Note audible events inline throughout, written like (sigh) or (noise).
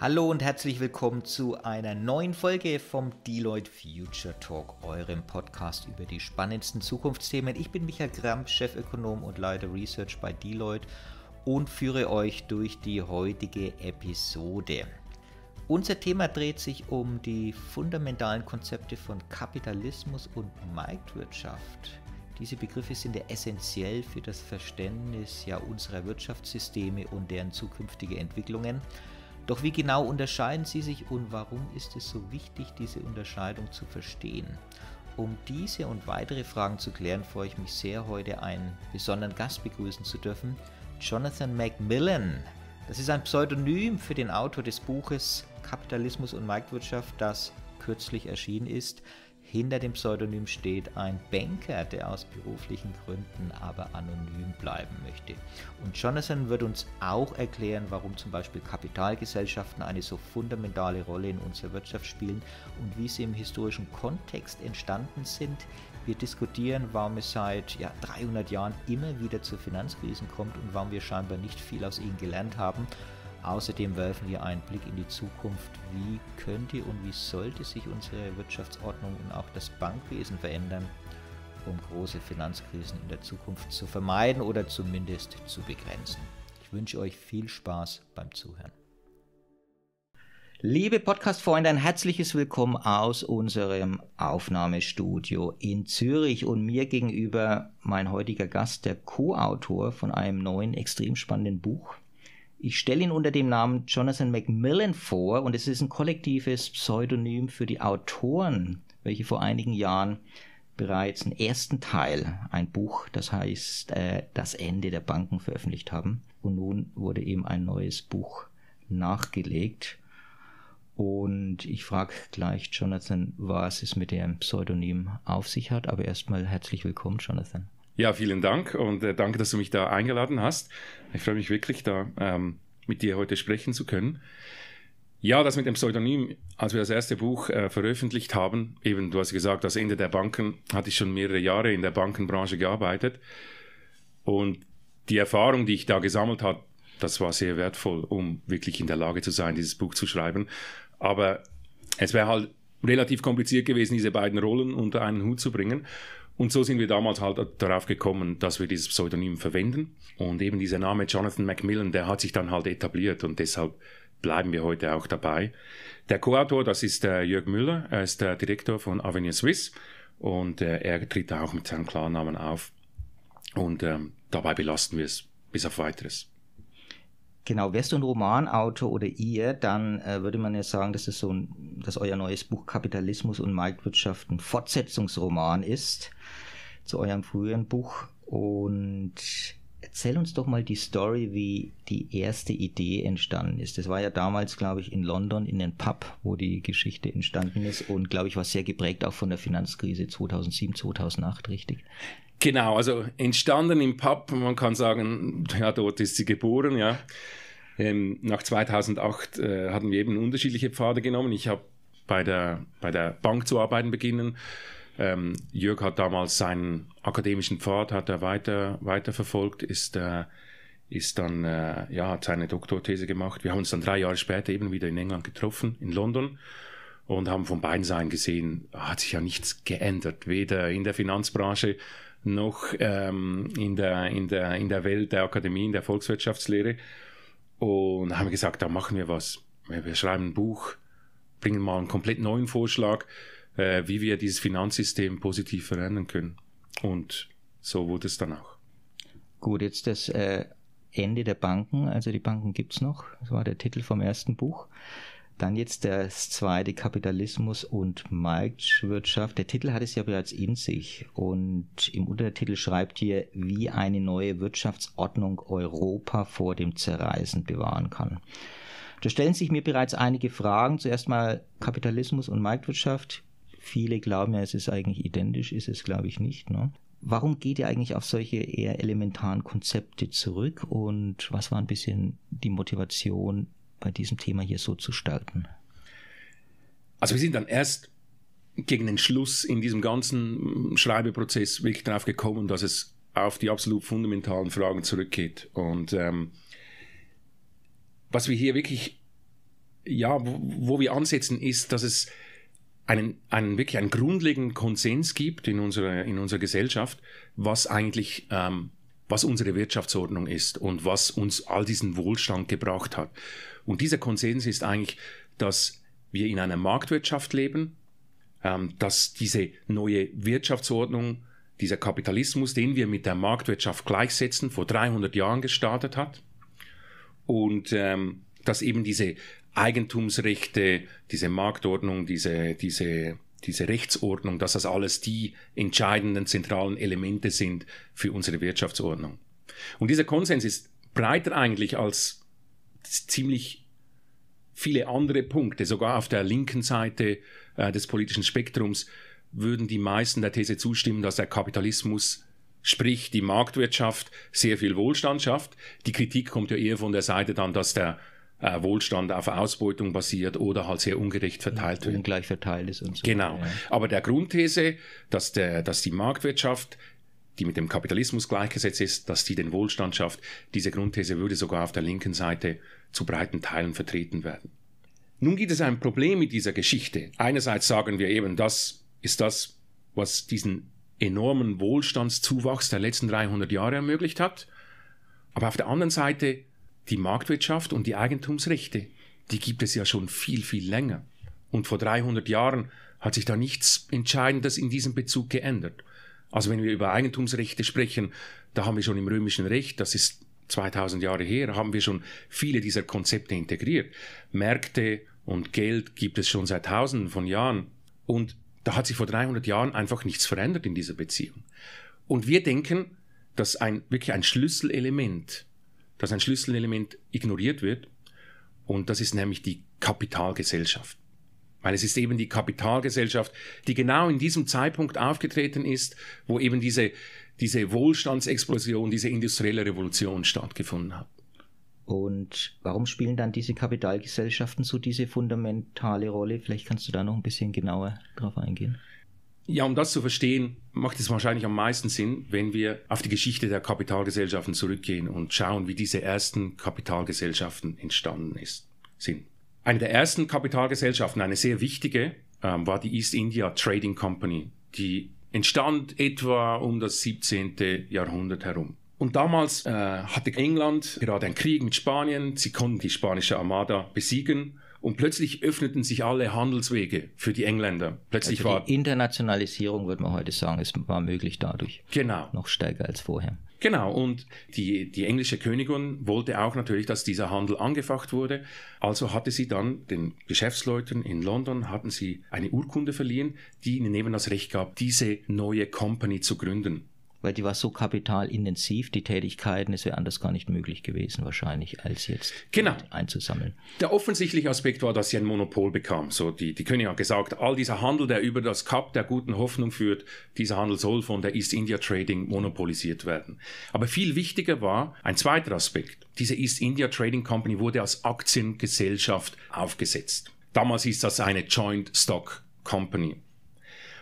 Hallo und herzlich willkommen zu einer neuen Folge vom Deloitte Future Talk, eurem Podcast über die spannendsten Zukunftsthemen. Ich bin Michael Gramp, Chefökonom und Leiter Research bei Deloitte und führe euch durch die heutige Episode. Unser Thema dreht sich um die fundamentalen Konzepte von Kapitalismus und Marktwirtschaft. Diese Begriffe sind ja essentiell für das Verständnis ja unserer Wirtschaftssysteme und deren zukünftige Entwicklungen. Doch wie genau unterscheiden sie sich und warum ist es so wichtig, diese Unterscheidung zu verstehen? Um diese und weitere Fragen zu klären, freue ich mich sehr, heute einen besonderen Gast begrüßen zu dürfen, Jonathan Macmillan. Das ist ein Pseudonym für den Autor des Buches Kapitalismus und Marktwirtschaft, das kürzlich erschienen ist. Hinter dem Pseudonym steht ein Banker, der aus beruflichen Gründen aber anonym bleiben möchte. Und Jonathan wird uns auch erklären, warum zum Beispiel Kapitalgesellschaften eine so fundamentale Rolle in unserer Wirtschaft spielen und wie sie im historischen Kontext entstanden sind. Wir diskutieren, warum es seit ja, 300 Jahren immer wieder zu Finanzkrisen kommt und warum wir scheinbar nicht viel aus ihnen gelernt haben. Außerdem werfen wir einen Blick in die Zukunft, wie könnte und wie sollte sich unsere Wirtschaftsordnung und auch das Bankwesen verändern, um große Finanzkrisen in der Zukunft zu vermeiden oder zumindest zu begrenzen. Ich wünsche euch viel Spaß beim Zuhören. Liebe Podcast-Freunde, ein herzliches Willkommen aus unserem Aufnahmestudio in Zürich und mir gegenüber mein heutiger Gast, der Co-Autor von einem neuen, extrem spannenden Buch, ich stelle ihn unter dem Namen Jonathan Macmillan vor und es ist ein kollektives Pseudonym für die Autoren, welche vor einigen Jahren bereits einen ersten Teil, ein Buch, das heißt äh, Das Ende der Banken veröffentlicht haben. Und nun wurde eben ein neues Buch nachgelegt. Und ich frage gleich Jonathan, was es mit dem Pseudonym auf sich hat. Aber erstmal herzlich willkommen, Jonathan. Ja, vielen Dank und äh, danke, dass du mich da eingeladen hast. Ich freue mich wirklich, da ähm, mit dir heute sprechen zu können. Ja, das mit dem Pseudonym, als wir das erste Buch äh, veröffentlicht haben, eben du hast gesagt, das Ende der Banken, hatte ich schon mehrere Jahre in der Bankenbranche gearbeitet. Und die Erfahrung, die ich da gesammelt habe, das war sehr wertvoll, um wirklich in der Lage zu sein, dieses Buch zu schreiben. Aber es wäre halt relativ kompliziert gewesen, diese beiden Rollen unter einen Hut zu bringen. Und so sind wir damals halt darauf gekommen, dass wir dieses Pseudonym verwenden. Und eben dieser Name Jonathan Macmillan, der hat sich dann halt etabliert und deshalb bleiben wir heute auch dabei. Der Co-Autor, das ist der äh, Jörg Müller, er ist der Direktor von Avenue Swiss und äh, er tritt auch mit seinem Klarnamen auf. Und ähm, dabei belasten wir es bis auf weiteres. Genau, wärst du ein Romanautor oder ihr, dann äh, würde man ja sagen, dass, es so ein, dass euer neues Buch Kapitalismus und Marktwirtschaft ein Fortsetzungsroman ist zu eurem früheren Buch und erzähl uns doch mal die Story, wie die erste Idee entstanden ist. Das war ja damals, glaube ich, in London in den Pub, wo die Geschichte entstanden ist und, glaube ich, war sehr geprägt auch von der Finanzkrise 2007, 2008, richtig? Genau, also entstanden im Pub, man kann sagen, ja, dort ist sie geboren, ja. Ähm, nach 2008 äh, hatten wir eben unterschiedliche Pfade genommen. Ich habe bei der, bei der Bank zu arbeiten beginnen ähm, Jörg hat damals seinen akademischen Pfad hat er weiter, weiter ist, äh, ist dann, äh, ja, hat seine Doktorthese gemacht. Wir haben uns dann drei Jahre später eben wieder in England getroffen, in London, und haben von beiden Seiten gesehen, hat sich ja nichts geändert, weder in der Finanzbranche noch ähm, in, der, in, der, in der Welt der Akademie, in der Volkswirtschaftslehre. Und haben gesagt, da machen wir was. Wir schreiben ein Buch, bringen mal einen komplett neuen Vorschlag äh, wie wir dieses Finanzsystem positiv verändern können. Und so wurde es dann auch. Gut, jetzt das äh, Ende der Banken, also die Banken gibt es noch, das war der Titel vom ersten Buch. Dann jetzt das zweite Kapitalismus und Marktwirtschaft. Der Titel hat es ja bereits in sich und im Untertitel schreibt ihr, wie eine neue Wirtschaftsordnung Europa vor dem Zerreißen bewahren kann. Da stellen sich mir bereits einige Fragen. Zuerst mal Kapitalismus und Marktwirtschaft. Viele glauben ja, es ist eigentlich identisch, ist es glaube ich nicht. Ne? Warum geht ihr eigentlich auf solche eher elementaren Konzepte zurück und was war ein bisschen die Motivation, bei diesem Thema hier so zu starten? Also wir sind dann erst gegen den Schluss in diesem ganzen mm, Schreibeprozess wirklich darauf gekommen, dass es auf die absolut fundamentalen Fragen zurückgeht. Und ähm, was wir hier wirklich, ja, wo, wo wir ansetzen, ist, dass es einen, einen wirklich einen grundlegenden Konsens gibt in unserer, in unserer Gesellschaft, was eigentlich, ähm, was unsere Wirtschaftsordnung ist und was uns all diesen Wohlstand gebracht hat. Und dieser Konsens ist eigentlich, dass wir in einer Marktwirtschaft leben, ähm, dass diese neue Wirtschaftsordnung, dieser Kapitalismus, den wir mit der Marktwirtschaft gleichsetzen, vor 300 Jahren gestartet hat und ähm, dass eben diese Eigentumsrechte, diese Marktordnung, diese, diese, diese Rechtsordnung, dass das alles die entscheidenden zentralen Elemente sind für unsere Wirtschaftsordnung. Und dieser Konsens ist breiter eigentlich als ziemlich viele andere Punkte, sogar auf der linken Seite äh, des politischen Spektrums, würden die meisten der These zustimmen, dass der Kapitalismus, sprich die Marktwirtschaft, sehr viel Wohlstand schafft. Die Kritik kommt ja eher von der Seite dann, dass der äh, Wohlstand auf Ausbeutung basiert oder halt sehr ungerecht verteilt ja, wird. Ungleich verteilt ist und so. Genau. Ja. Aber der Grundthese, dass, der, dass die Marktwirtschaft die mit dem Kapitalismus gleichgesetzt ist, dass die den Wohlstand schafft. Diese Grundthese würde sogar auf der linken Seite zu breiten Teilen vertreten werden. Nun gibt es ein Problem mit dieser Geschichte. Einerseits sagen wir eben, das ist das, was diesen enormen Wohlstandszuwachs der letzten 300 Jahre ermöglicht hat. Aber auf der anderen Seite die Marktwirtschaft und die Eigentumsrechte, die gibt es ja schon viel, viel länger. Und vor 300 Jahren hat sich da nichts Entscheidendes in diesem Bezug geändert. Also wenn wir über Eigentumsrechte sprechen, da haben wir schon im römischen Recht, das ist 2000 Jahre her, haben wir schon viele dieser Konzepte integriert. Märkte und Geld gibt es schon seit Tausenden von Jahren. Und da hat sich vor 300 Jahren einfach nichts verändert in dieser Beziehung. Und wir denken, dass ein, wirklich ein Schlüsselelement dass ein Schlüsselelement ignoriert wird und das ist nämlich die Kapitalgesellschaft. Weil es ist eben die Kapitalgesellschaft, die genau in diesem Zeitpunkt aufgetreten ist, wo eben diese, diese Wohlstandsexplosion, diese industrielle Revolution stattgefunden hat. Und warum spielen dann diese Kapitalgesellschaften so diese fundamentale Rolle? Vielleicht kannst du da noch ein bisschen genauer drauf eingehen. Ja, um das zu verstehen, macht es wahrscheinlich am meisten Sinn, wenn wir auf die Geschichte der Kapitalgesellschaften zurückgehen und schauen, wie diese ersten Kapitalgesellschaften entstanden ist, sind. Eine der ersten Kapitalgesellschaften, eine sehr wichtige, ähm, war die East India Trading Company, die entstand etwa um das 17. Jahrhundert herum. Und damals äh, hatte England gerade einen Krieg mit Spanien, sie konnten die spanische Armada besiegen und plötzlich öffneten sich alle Handelswege für die Engländer. Plötzlich also war die Internationalisierung, würde man heute sagen, ist, war möglich dadurch. Genau. Noch stärker als vorher. Genau, und die, die englische Königin wollte auch natürlich, dass dieser Handel angefacht wurde. Also hatte sie dann den Geschäftsleuten in London, hatten sie eine Urkunde verliehen, die ihnen eben das Recht gab, diese neue Company zu gründen weil die war so kapitalintensiv, die Tätigkeiten, es wäre anders gar nicht möglich gewesen wahrscheinlich, als jetzt genau. einzusammeln. Der offensichtliche Aspekt war, dass sie ein Monopol bekam. So die, die Königin hat gesagt, all dieser Handel, der über das Kap der guten Hoffnung führt, dieser Handel soll von der East India Trading monopolisiert werden. Aber viel wichtiger war ein zweiter Aspekt. Diese East India Trading Company wurde als Aktiengesellschaft aufgesetzt. Damals ist das eine Joint Stock Company.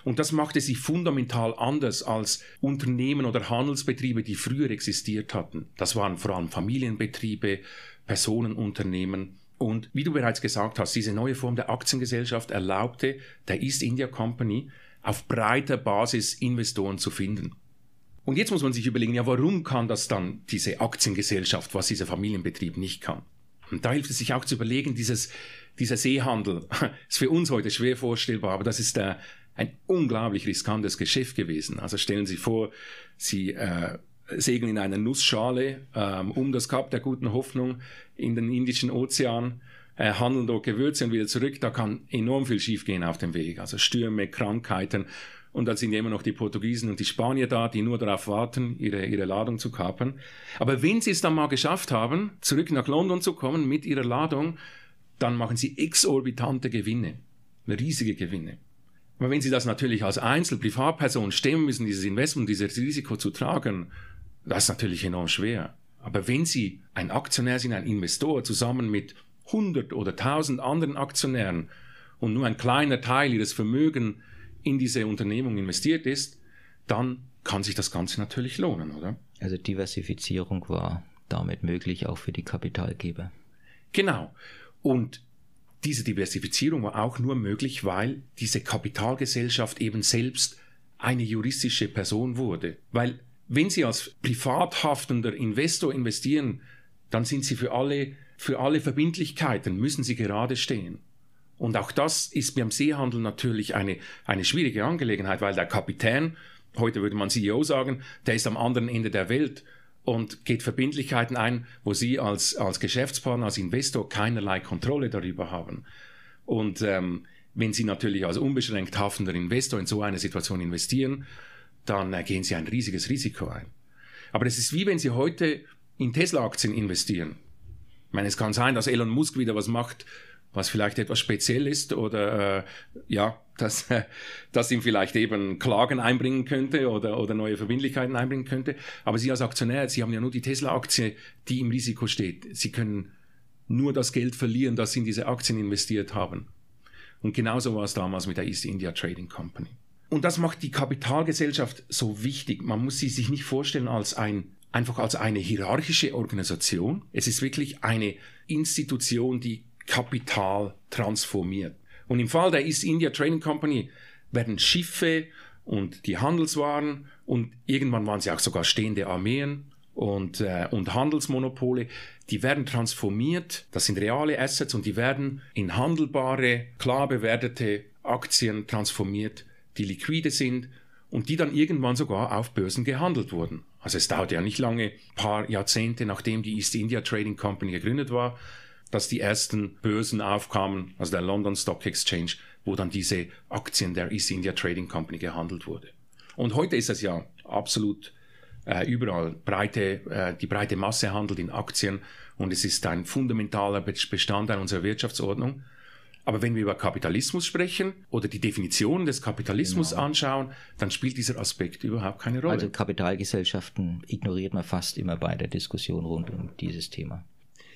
Und das machte sie fundamental anders als Unternehmen oder Handelsbetriebe, die früher existiert hatten. Das waren vor allem Familienbetriebe, Personenunternehmen. Und wie du bereits gesagt hast, diese neue Form der Aktiengesellschaft erlaubte der East India Company auf breiter Basis Investoren zu finden. Und jetzt muss man sich überlegen, ja, warum kann das dann diese Aktiengesellschaft, was dieser Familienbetrieb nicht kann? Und da hilft es sich auch zu überlegen, dieses, dieser Seehandel (laughs) ist für uns heute schwer vorstellbar, aber das ist der ein unglaublich riskantes Geschäft gewesen. Also stellen Sie vor, Sie äh, segeln in einer Nussschale ähm, um das Kap der guten Hoffnung in den Indischen Ozean, äh, handeln dort Gewürze und wieder zurück. Da kann enorm viel schiefgehen auf dem Weg. Also Stürme, Krankheiten. Und dann sind immer noch die Portugiesen und die Spanier da, die nur darauf warten, ihre, ihre Ladung zu kapern. Aber wenn sie es dann mal geschafft haben, zurück nach London zu kommen mit ihrer Ladung, dann machen sie exorbitante Gewinne, riesige Gewinne. Aber wenn Sie das natürlich als Einzel-, Privatperson stemmen müssen, dieses Investment, dieses Risiko zu tragen, das ist natürlich enorm schwer. Aber wenn Sie ein Aktionär sind, ein Investor, zusammen mit 100 oder 1000 anderen Aktionären und nur ein kleiner Teil Ihres Vermögens in diese Unternehmung investiert ist, dann kann sich das Ganze natürlich lohnen, oder? Also Diversifizierung war damit möglich, auch für die Kapitalgeber. Genau. Und diese Diversifizierung war auch nur möglich, weil diese Kapitalgesellschaft eben selbst eine juristische Person wurde. Weil wenn Sie als privathaftender Investor investieren, dann sind Sie für alle, für alle Verbindlichkeiten, müssen Sie gerade stehen. Und auch das ist beim Seehandel natürlich eine, eine schwierige Angelegenheit, weil der Kapitän, heute würde man CEO sagen, der ist am anderen Ende der Welt und geht Verbindlichkeiten ein, wo Sie als, als Geschäftspartner, als Investor keinerlei Kontrolle darüber haben. Und ähm, wenn Sie natürlich als unbeschränkt haftender Investor in so eine Situation investieren, dann äh, gehen Sie ein riesiges Risiko ein. Aber es ist wie wenn Sie heute in Tesla-Aktien investieren. Ich meine, es kann sein, dass Elon Musk wieder was macht, was vielleicht etwas speziell ist oder äh, ja, dass, (laughs) dass ihm vielleicht eben Klagen einbringen könnte oder, oder neue Verbindlichkeiten einbringen könnte. Aber Sie als Aktionär, Sie haben ja nur die Tesla-Aktie, die im Risiko steht. Sie können nur das Geld verlieren, das Sie in diese Aktien investiert haben. Und genauso war es damals mit der East India Trading Company. Und das macht die Kapitalgesellschaft so wichtig. Man muss sie sich nicht vorstellen als ein einfach als eine hierarchische Organisation. Es ist wirklich eine Institution, die Kapital transformiert. Und im Fall der East India Trading Company werden Schiffe und die Handelswaren und irgendwann waren sie auch sogar stehende Armeen und, äh, und Handelsmonopole, die werden transformiert, das sind reale Assets und die werden in handelbare, klar bewertete Aktien transformiert, die liquide sind und die dann irgendwann sogar auf Börsen gehandelt wurden. Also es dauert ja nicht lange, ein paar Jahrzehnte nachdem die East India Trading Company gegründet war, dass die ersten Börsen aufkamen, also der London Stock Exchange, wo dann diese Aktien der East India Trading Company gehandelt wurde. Und heute ist es ja absolut äh, überall breite, äh, die breite Masse handelt in Aktien und es ist ein fundamentaler Bestandteil unserer Wirtschaftsordnung. Aber wenn wir über Kapitalismus sprechen oder die Definition des Kapitalismus genau. anschauen, dann spielt dieser Aspekt überhaupt keine Rolle. Also Kapitalgesellschaften ignoriert man fast immer bei der Diskussion rund um dieses Thema.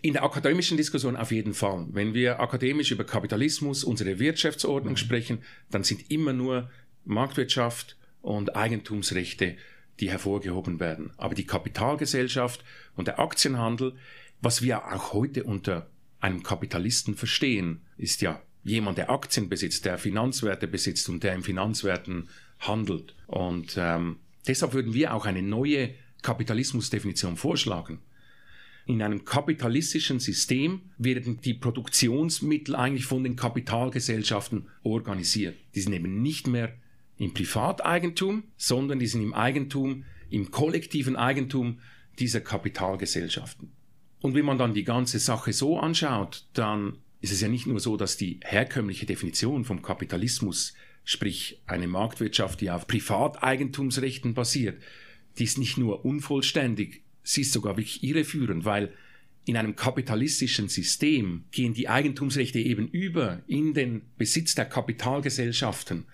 In der akademischen Diskussion auf jeden Fall. Wenn wir akademisch über Kapitalismus, unsere Wirtschaftsordnung mhm. sprechen, dann sind immer nur Marktwirtschaft und Eigentumsrechte, die hervorgehoben werden. Aber die Kapitalgesellschaft und der Aktienhandel, was wir auch heute unter einem Kapitalisten verstehen, ist ja jemand, der Aktien besitzt, der Finanzwerte besitzt und der in Finanzwerten handelt. Und ähm, deshalb würden wir auch eine neue Kapitalismusdefinition vorschlagen. In einem kapitalistischen System werden die Produktionsmittel eigentlich von den Kapitalgesellschaften organisiert. Die sind eben nicht mehr im Privateigentum, sondern die sind im Eigentum, im kollektiven Eigentum dieser Kapitalgesellschaften. Und wenn man dann die ganze Sache so anschaut, dann ist es ja nicht nur so, dass die herkömmliche Definition vom Kapitalismus, sprich eine Marktwirtschaft, die auf Privateigentumsrechten basiert, die ist nicht nur unvollständig, sie ist sogar wirklich irreführend, weil in einem kapitalistischen System gehen die Eigentumsrechte eben über in den Besitz der Kapitalgesellschaften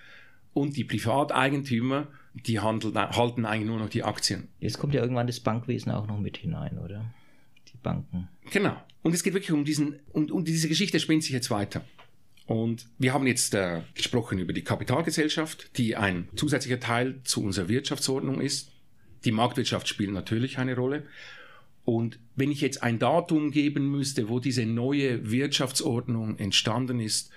und die Privateigentümer, die handeln, halten eigentlich nur noch die Aktien. Jetzt kommt ja irgendwann das Bankwesen auch noch mit hinein, oder? Die Banken. Genau. Und es geht wirklich um diesen, und um, diese Geschichte spinnt sich jetzt weiter. Und wir haben jetzt äh, gesprochen über die Kapitalgesellschaft, die ein zusätzlicher Teil zu unserer Wirtschaftsordnung ist. Die Marktwirtschaft spielt natürlich eine Rolle. Und wenn ich jetzt ein Datum geben müsste, wo diese neue Wirtschaftsordnung entstanden ist,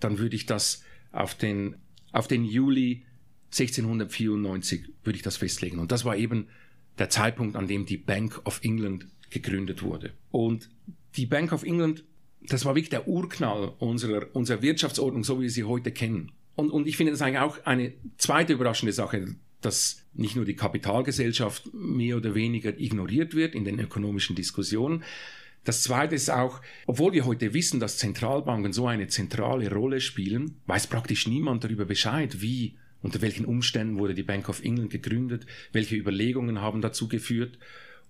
dann würde ich das auf den, auf den Juli 1694 würde ich das festlegen. Und das war eben der Zeitpunkt, an dem die Bank of England gegründet wurde. Und die Bank of England, das war wirklich der Urknall unserer, unserer Wirtschaftsordnung, so wie wir sie heute kennen. Und, und ich finde das eigentlich auch eine zweite überraschende Sache dass nicht nur die Kapitalgesellschaft mehr oder weniger ignoriert wird in den ökonomischen Diskussionen. Das Zweite ist auch, obwohl wir heute wissen, dass Zentralbanken so eine zentrale Rolle spielen, weiß praktisch niemand darüber Bescheid, wie, unter welchen Umständen wurde die Bank of England gegründet, welche Überlegungen haben dazu geführt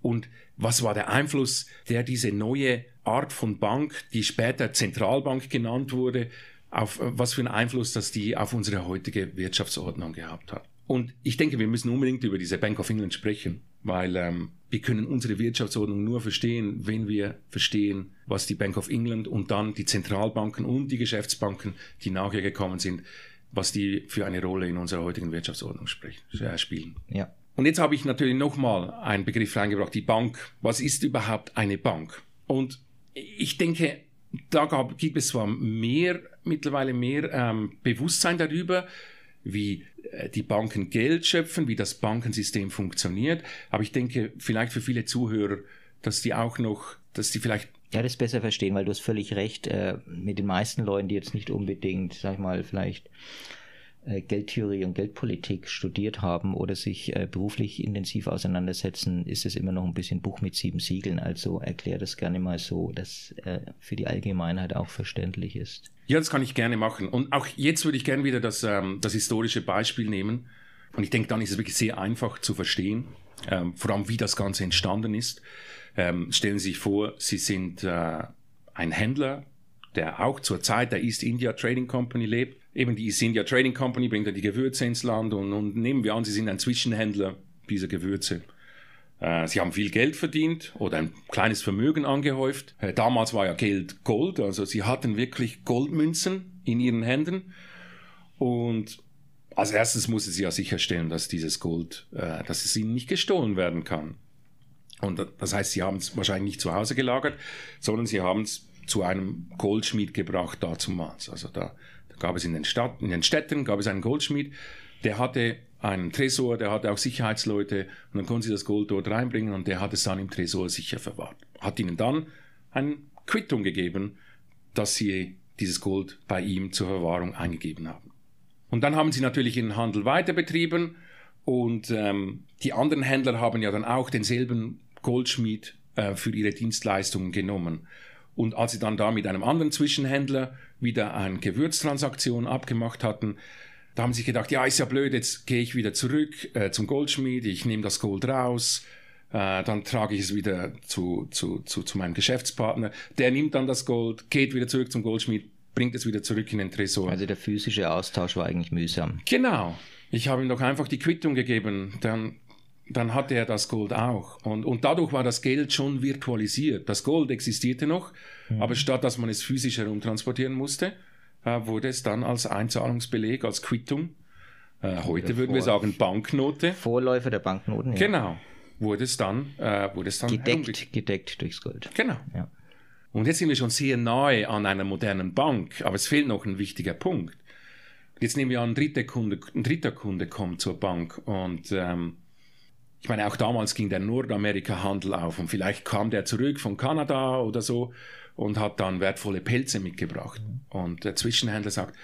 und was war der Einfluss, der diese neue Art von Bank, die später Zentralbank genannt wurde, auf äh, was für einen Einfluss dass die auf unsere heutige Wirtschaftsordnung gehabt hat. Und ich denke, wir müssen unbedingt über diese Bank of England sprechen, weil ähm, wir können unsere Wirtschaftsordnung nur verstehen, wenn wir verstehen, was die Bank of England und dann die Zentralbanken und die Geschäftsbanken, die nachher gekommen sind, was die für eine Rolle in unserer heutigen Wirtschaftsordnung sprechen, äh, spielen. Ja. Und jetzt habe ich natürlich nochmal einen Begriff reingebracht, die Bank. Was ist überhaupt eine Bank? Und ich denke, da gab, gibt es zwar mehr, mittlerweile mehr ähm, Bewusstsein darüber, wie äh, die Banken Geld schöpfen, wie das Bankensystem funktioniert. Aber ich denke, vielleicht für viele Zuhörer, dass die auch noch, dass die vielleicht ja, das besser verstehen, weil du hast völlig recht äh, mit den meisten Leuten, die jetzt nicht unbedingt, sag ich mal, vielleicht äh, Geldtheorie und Geldpolitik studiert haben oder sich äh, beruflich intensiv auseinandersetzen, ist es immer noch ein bisschen Buch mit sieben Siegeln. Also erklär das gerne mal so, dass äh, für die Allgemeinheit auch verständlich ist. Ja, das kann ich gerne machen. Und auch jetzt würde ich gerne wieder das, ähm, das historische Beispiel nehmen. Und ich denke, dann ist es wirklich sehr einfach zu verstehen, ähm, vor allem wie das Ganze entstanden ist. Ähm, stellen Sie sich vor, Sie sind ein Händler, der auch zur Zeit der East India Trading Company lebt eben die sind ja Trading Company bringt ja die Gewürze ins Land und, und nehmen wir an, sie sind ein Zwischenhändler dieser Gewürze. Äh, sie haben viel Geld verdient oder ein kleines Vermögen angehäuft. Äh, damals war ja Geld Gold, also sie hatten wirklich Goldmünzen in ihren Händen. Und als erstes musste sie ja sicherstellen, dass dieses Gold, äh, dass es ihnen nicht gestohlen werden kann. Und das heißt, sie haben es wahrscheinlich nicht zu Hause gelagert, sondern sie haben es zu einem Goldschmied gebracht dazumals. Also da da gab es in den, Stadt, in den Städten gab es einen Goldschmied, der hatte einen Tresor, der hatte auch Sicherheitsleute und dann konnten sie das Gold dort reinbringen und der hat es dann im Tresor sicher verwahrt. Hat ihnen dann eine Quittung gegeben, dass sie dieses Gold bei ihm zur Verwahrung eingegeben haben. Und dann haben sie natürlich ihren Handel weiter betrieben und ähm, die anderen Händler haben ja dann auch denselben Goldschmied äh, für ihre Dienstleistungen genommen. Und als sie dann da mit einem anderen Zwischenhändler wieder eine Gewürztransaktion abgemacht hatten, da haben sie gedacht, ja, ist ja blöd, jetzt gehe ich wieder zurück äh, zum Goldschmied, ich nehme das Gold raus, äh, dann trage ich es wieder zu, zu, zu, zu meinem Geschäftspartner, der nimmt dann das Gold, geht wieder zurück zum Goldschmied, bringt es wieder zurück in den Tresor. Also der physische Austausch war eigentlich mühsam. Genau. Ich habe ihm doch einfach die Quittung gegeben, dann dann hatte er das Gold auch. Und, und dadurch war das Geld schon virtualisiert. Das Gold existierte noch, mhm. aber statt dass man es physisch herumtransportieren musste, äh, wurde es dann als Einzahlungsbeleg, als Quittung, äh, heute Oder würden wir sagen Banknote. Vorläufer der Banknoten. Ja. Genau. Wurde es dann, äh, wurde es dann gedeckt, gedeckt durchs Gold. Genau. Ja. Und jetzt sind wir schon sehr nahe an einer modernen Bank, aber es fehlt noch ein wichtiger Punkt. Jetzt nehmen wir an, ein dritter Kunde, ein dritter Kunde kommt zur Bank und ähm, ich meine, auch damals ging der Nordamerika-Handel auf und vielleicht kam der zurück von Kanada oder so und hat dann wertvolle Pelze mitgebracht. Und der Zwischenhändler sagt,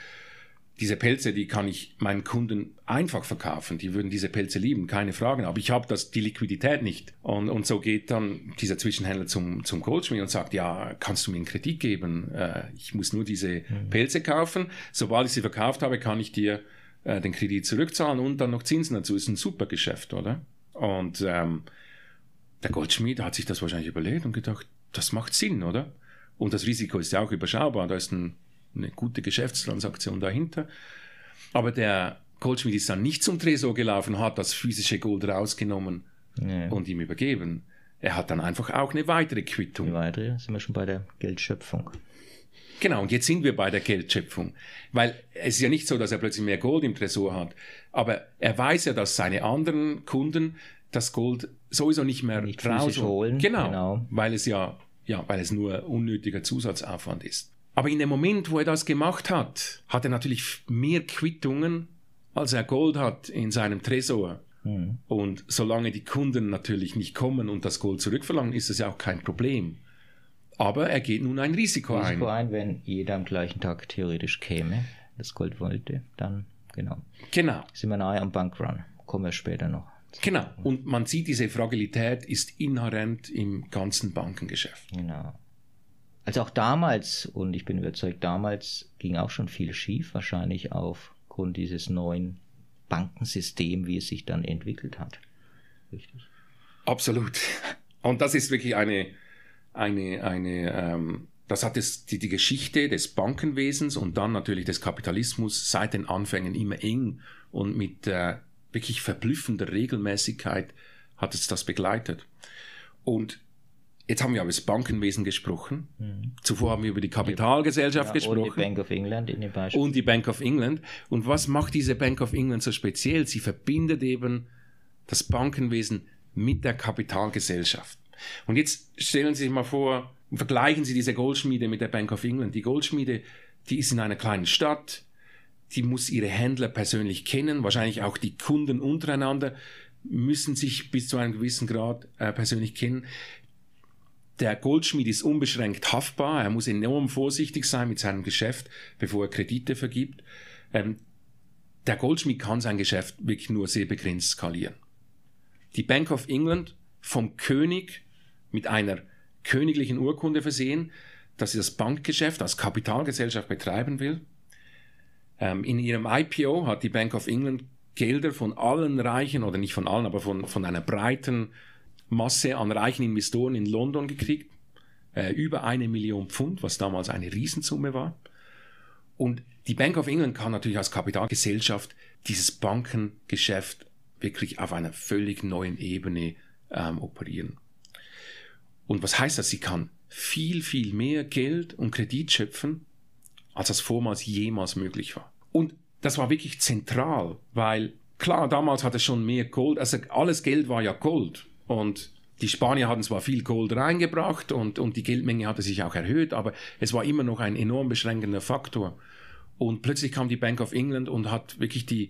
diese Pelze, die kann ich meinen Kunden einfach verkaufen. Die würden diese Pelze lieben, keine Fragen. Aber ich habe das, die Liquidität nicht. Und, und so geht dann dieser Zwischenhändler zum, zum Goldschmied und sagt, ja, kannst du mir einen Kredit geben? Äh, ich muss nur diese mhm. Pelze kaufen. Sobald ich sie verkauft habe, kann ich dir äh, den Kredit zurückzahlen und dann noch Zinsen dazu. Ist ein super Geschäft, oder? Und ähm, der Goldschmied hat sich das wahrscheinlich überlegt und gedacht, das macht Sinn, oder? Und das Risiko ist ja auch überschaubar, da ist ein, eine gute Geschäftstransaktion dahinter. Aber der Goldschmied ist dann nicht zum Tresor gelaufen, hat das physische Gold rausgenommen nee. und ihm übergeben. Er hat dann einfach auch eine weitere Quittung. Eine weitere, sind wir schon bei der Geldschöpfung. Genau, und jetzt sind wir bei der Geldschöpfung. Weil es ist ja nicht so, dass er plötzlich mehr Gold im Tresor hat, aber er weiß ja, dass seine anderen Kunden das Gold sowieso nicht mehr nicht rausholen. Genau, genau, weil es ja, ja, weil es nur unnötiger Zusatzaufwand ist. Aber in dem Moment, wo er das gemacht hat, hat er natürlich mehr Quittungen, als er Gold hat in seinem Tresor. Hm. Und solange die Kunden natürlich nicht kommen und das Gold zurückverlangen, ist das ja auch kein Problem aber er geht nun ein Risiko, ein. Risiko ein, wenn jeder am gleichen Tag theoretisch käme, das Gold wollte, dann genau. Genau. Sind wir nahe am Bankrun, kommen wir später noch. Genau, und man sieht, diese Fragilität ist inhärent im ganzen Bankengeschäft. Genau. Also auch damals, und ich bin überzeugt, damals ging auch schon viel schief, wahrscheinlich aufgrund dieses neuen Bankensystems, wie es sich dann entwickelt hat. Richtig? Absolut. Und das ist wirklich eine, eine, eine ähm, das hat es, die, die Geschichte des Bankenwesens und dann natürlich des Kapitalismus seit den Anfängen immer eng und mit äh, wirklich verblüffender Regelmäßigkeit hat es das begleitet. Und Jetzt haben wir über das Bankenwesen gesprochen. Mhm. Zuvor haben wir über die Kapitalgesellschaft ja, gesprochen. Und die Bank of England in dem Beispiel. Und die Bank of England. Und was macht diese Bank of England so speziell? Sie verbindet eben das Bankenwesen mit der Kapitalgesellschaft. Und jetzt stellen Sie sich mal vor, vergleichen Sie diese Goldschmiede mit der Bank of England. Die Goldschmiede, die ist in einer kleinen Stadt, die muss ihre Händler persönlich kennen, wahrscheinlich auch die Kunden untereinander müssen sich bis zu einem gewissen Grad äh, persönlich kennen. Der Goldschmied ist unbeschränkt haftbar, er muss enorm vorsichtig sein mit seinem Geschäft, bevor er Kredite vergibt. Ähm, der Goldschmied kann sein Geschäft wirklich nur sehr begrenzt skalieren. Die Bank of England vom König mit einer königlichen Urkunde versehen, dass sie das Bankgeschäft als Kapitalgesellschaft betreiben will. Ähm, in ihrem IPO hat die Bank of England Gelder von allen reichen, oder nicht von allen, aber von, von einer breiten Masse an reichen Investoren in London gekriegt. Äh, über eine Million Pfund, was damals eine Riesensumme war. Und die Bank of England kann natürlich als Kapitalgesellschaft dieses Bankengeschäft wirklich auf einer völlig neuen Ebene ähm, operieren. Und was heißt das? Sie kann viel, viel mehr Geld und Kredit schöpfen, als das vormals jemals möglich war. Und das war wirklich zentral, weil klar, damals hatte schon mehr Gold, also alles Geld war ja Gold. Und die Spanier hatten zwar viel Gold reingebracht und, und die Geldmenge hatte sich auch erhöht, aber es war immer noch ein enorm beschränkender Faktor. Und plötzlich kam die Bank of England und hat wirklich die,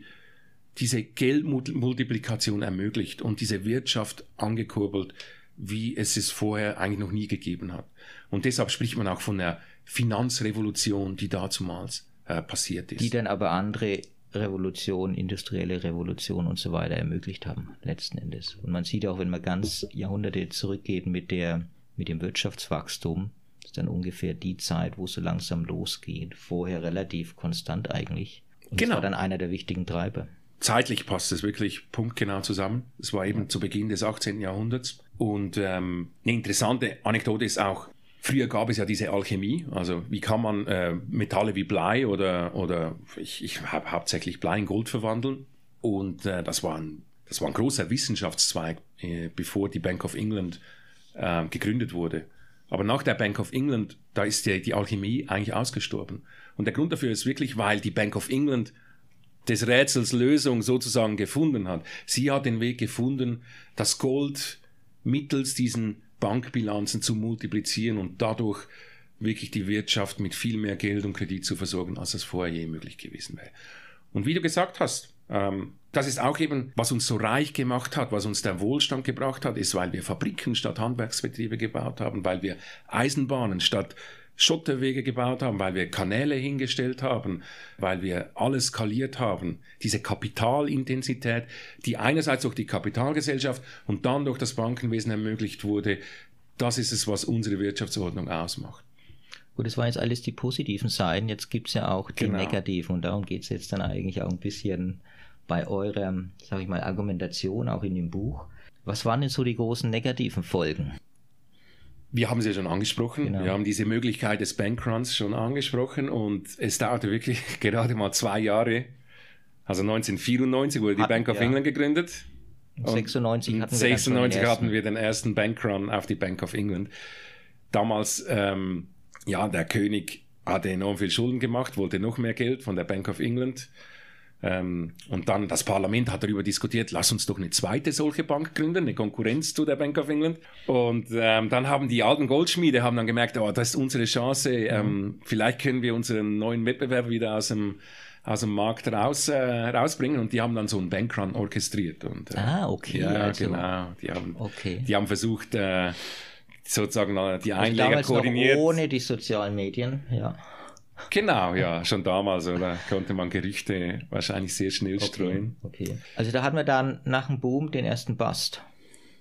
diese Geldmultiplikation ermöglicht und diese Wirtschaft angekurbelt wie es es vorher eigentlich noch nie gegeben hat. Und deshalb spricht man auch von der Finanzrevolution, die dazumals äh, passiert ist. Die dann aber andere Revolutionen, industrielle Revolutionen und so weiter ermöglicht haben, letzten Endes. Und man sieht auch, wenn man ganz Jahrhunderte zurückgeht mit, der, mit dem Wirtschaftswachstum, ist dann ungefähr die Zeit, wo es so langsam losgeht. Vorher relativ konstant eigentlich. Und genau. Das war dann einer der wichtigen Treiber. Zeitlich passt es wirklich punktgenau zusammen. Es war eben zu Beginn des 18. Jahrhunderts und ähm, eine interessante Anekdote ist auch, Früher gab es ja diese Alchemie, also wie kann man äh, Metalle wie Blei oder, oder ich, ich habe hauptsächlich Blei in Gold verwandeln. Und äh, das, war ein, das war ein großer Wissenschaftszweig, äh, bevor die Bank of England äh, gegründet wurde. Aber nach der Bank of England, da ist die, die Alchemie eigentlich ausgestorben. Und der Grund dafür ist wirklich, weil die Bank of England des Rätsels Lösung sozusagen gefunden hat. Sie hat den Weg gefunden, das Gold mittels diesen Bankbilanzen zu multiplizieren und dadurch wirklich die Wirtschaft mit viel mehr Geld und Kredit zu versorgen, als das vorher je möglich gewesen wäre. Und wie du gesagt hast, ähm, das ist auch eben, was uns so reich gemacht hat, was uns der Wohlstand gebracht hat, ist, weil wir Fabriken statt Handwerksbetriebe gebaut haben, weil wir Eisenbahnen statt Schotterwege gebaut haben, weil wir Kanäle hingestellt haben, weil wir alles skaliert haben. Diese Kapitalintensität, die einerseits durch die Kapitalgesellschaft und dann durch das Bankenwesen ermöglicht wurde, das ist es, was unsere Wirtschaftsordnung ausmacht. Gut, das waren jetzt alles die positiven Seiten, jetzt gibt es ja auch die genau. negativen und darum geht es jetzt dann eigentlich auch ein bisschen bei eurer, sag ich mal, Argumentation auch in dem Buch. Was waren denn so die großen negativen Folgen? wir haben sie ja schon angesprochen. Genau. Wir haben diese Möglichkeit des Bankruns schon angesprochen und es dauerte wirklich (laughs) gerade mal zwei Jahre. Also 1994 wurde die Bank of ja. England gegründet. Und 96 und hatten, 96 wir, hatten wir den ersten Bankrun auf die Bank of England. Damals, ähm, ja, der König hatte enorm viel Schulden gemacht, wollte noch mehr Geld von der Bank of England ähm, und dann das Parlament hat darüber diskutiert, lass uns doch eine zweite solche Bank gründen, eine Konkurrenz zu der Bank of England. Und ähm, dann haben die alten Goldschmiede haben dann gemerkt, oh, das ist unsere Chance, mhm. ähm, vielleicht können wir unseren neuen Wettbewerb wieder aus dem aus dem Markt raus, äh, rausbringen und die haben dann so einen Bankrun orchestriert. Und, äh, ah, okay. Ja, also, genau. Die haben, okay. die haben versucht, äh, sozusagen äh, die also Einleger also koordiniert. Noch ohne die sozialen Medien, ja. Genau, ja, schon damals, oder? Konnte man Gerüchte wahrscheinlich sehr schnell okay, streuen. Okay. Also da hatten wir dann nach dem Boom den ersten Bust.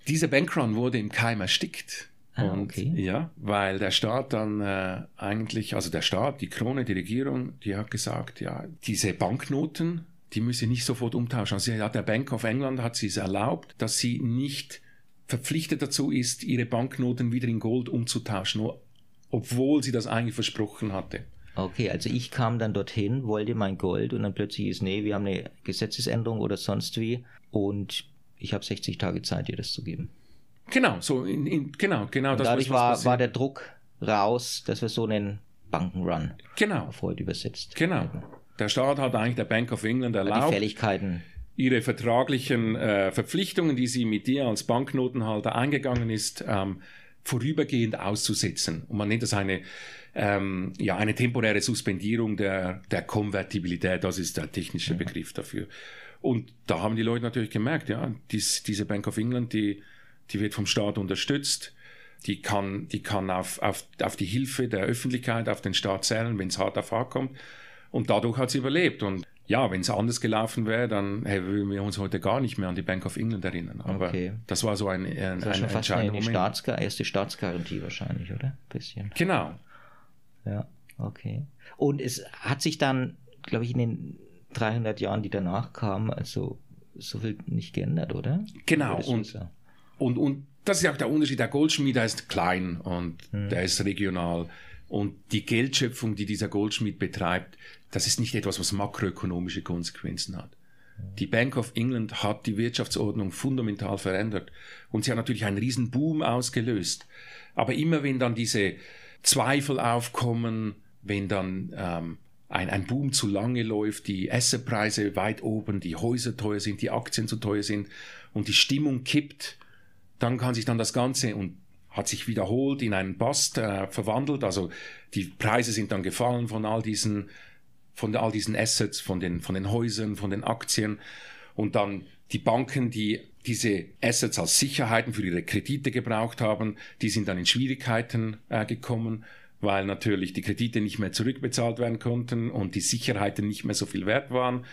Dieser Bankrun wurde im Keim erstickt. Ah, und, okay. Ja, weil der Staat dann äh, eigentlich, also der Staat, die Krone, die Regierung, die hat gesagt, ja, diese Banknoten, die müssen nicht sofort umtauschen. Also ja, der Bank of England hat sie es erlaubt, dass sie nicht verpflichtet dazu ist, ihre Banknoten wieder in Gold umzutauschen, obwohl sie das eigentlich versprochen hatte. Okay, also ich kam dann dorthin, wollte mein Gold und dann plötzlich ist, nee, wir haben eine Gesetzesänderung oder sonst wie und ich habe 60 Tage Zeit, dir das zu geben. Genau, so, in, in, genau, genau. Und das, dadurch das, was war, war der Druck raus, dass wir so einen Bankenrun genau. auf heute übersetzt. Genau. Der Staat hat eigentlich der Bank of England erlaubt. Die Fälligkeiten ihre vertraglichen äh, Verpflichtungen, die sie mit dir als Banknotenhalter eingegangen ist, ähm, vorübergehend auszusetzen. Und man nennt das eine ähm, ja, eine temporäre Suspendierung der, der Konvertibilität, das ist der technische Begriff dafür. Und da haben die Leute natürlich gemerkt, ja, dies, diese Bank of England, die, die wird vom Staat unterstützt, die kann, die kann auf, auf, auf die Hilfe der Öffentlichkeit, auf den Staat zählen, wenn es hart auf hart kommt. Und dadurch hat sie überlebt. Und ja, wenn es anders gelaufen wäre, dann hey, würden wir uns heute gar nicht mehr an die Bank of England erinnern. Aber okay. das war so ein, ein, das war ein schon fast eine, eine Staatsgar erste Staatsgarantie wahrscheinlich, oder? Ein bisschen. Genau. Ja, okay. Und es hat sich dann, glaube ich, in den 300 Jahren, die danach kamen, also so viel nicht geändert, oder? Genau. Und, und, und das ist ja auch der Unterschied. Der Goldschmied, der ist klein und hm. der ist regional. Und die Geldschöpfung, die dieser Goldschmied betreibt, das ist nicht etwas, was makroökonomische Konsequenzen hat. Hm. Die Bank of England hat die Wirtschaftsordnung fundamental verändert und sie hat natürlich einen riesen Boom ausgelöst. Aber immer wenn dann diese Zweifel aufkommen, wenn dann ähm, ein, ein Boom zu lange läuft, die Assetpreise weit oben, die Häuser teuer sind, die Aktien zu teuer sind und die Stimmung kippt, dann kann sich dann das Ganze und hat sich wiederholt in einen Bast äh, verwandelt. Also die Preise sind dann gefallen von all diesen, von all diesen Assets, von den, von den Häusern, von den Aktien und dann die Banken, die diese Assets als Sicherheiten für ihre Kredite gebraucht haben. Die sind dann in Schwierigkeiten äh, gekommen, weil natürlich die Kredite nicht mehr zurückbezahlt werden konnten und die Sicherheiten nicht mehr so viel wert waren.